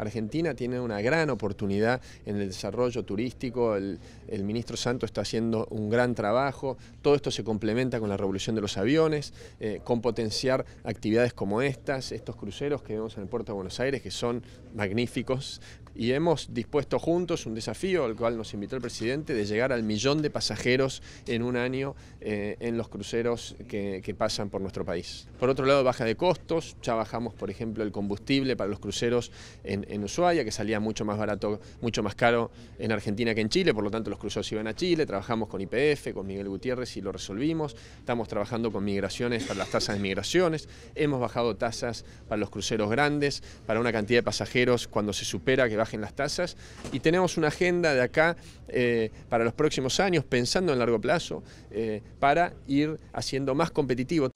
Argentina tiene una gran oportunidad en el desarrollo turístico, el, ministro Santos está haciendo un gran trabajo, todo esto se complementa con la revolución de los aviones, eh, con potenciar actividades como estas, estos cruceros que vemos en el puerto de Buenos Aires, que son magníficos, y hemos dispuesto juntos un desafío al cual nos invitó el presidente de llegar al millón de pasajeros en un año eh, en los cruceros que, pasan por nuestro país. Por otro lado, baja de costos, ya bajamos por ejemplo el combustible para los cruceros en, en, Ushuaia, que salía mucho más barato, mucho más caro en Argentina que en Chile, por lo tanto los cruceros iban a Chile, trabajamos con IPF, con Miguel Gutiérrez y lo resolvimos, estamos trabajando con migraciones para las tasas de migraciones, hemos bajado tasas para los cruceros grandes, para una cantidad de pasajeros cuando se supera que bajen las tasas y tenemos una agenda de acá eh, para los próximos años, pensando en largo plazo, eh, para ir haciendo más competitivo.